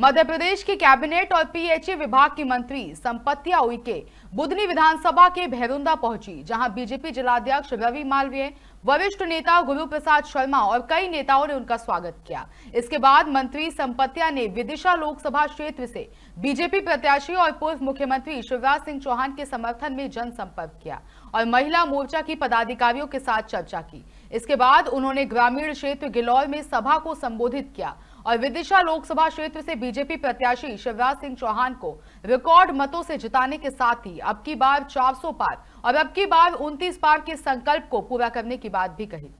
मध्य प्रदेश के कैबिनेट और पीएचए विभाग की मंत्री संपत्तिया उइके बुधनी विधानसभा के भैरुंदा पहुंची जहां बीजेपी जिलाध्यक्ष रवि मालवीय वरिष्ठ नेता गुरु प्रसाद शर्मा और कई नेताओं ने उनका स्वागत किया इसके बाद मंत्री संपत्तिया ने विदिशा लोकसभा क्षेत्र से बीजेपी प्रत्याशी और पूर्व मुख्यमंत्री शिवराज सिंह चौहान के समर्थन में जनसंपर्क किया और महिला मोर्चा की पदाधिकारियों के साथ चर्चा की इसके बाद उन्होंने ग्रामीण क्षेत्र गिलौर में सभा को संबोधित किया और विदिशा लोकसभा क्षेत्र से बीजेपी प्रत्याशी शिवराज सिंह चौहान को रिकॉर्ड मतों से जिताने के साथ ही अब की बार 400 पार और अब की बार 29 पार के संकल्प को पूरा करने की बात भी कही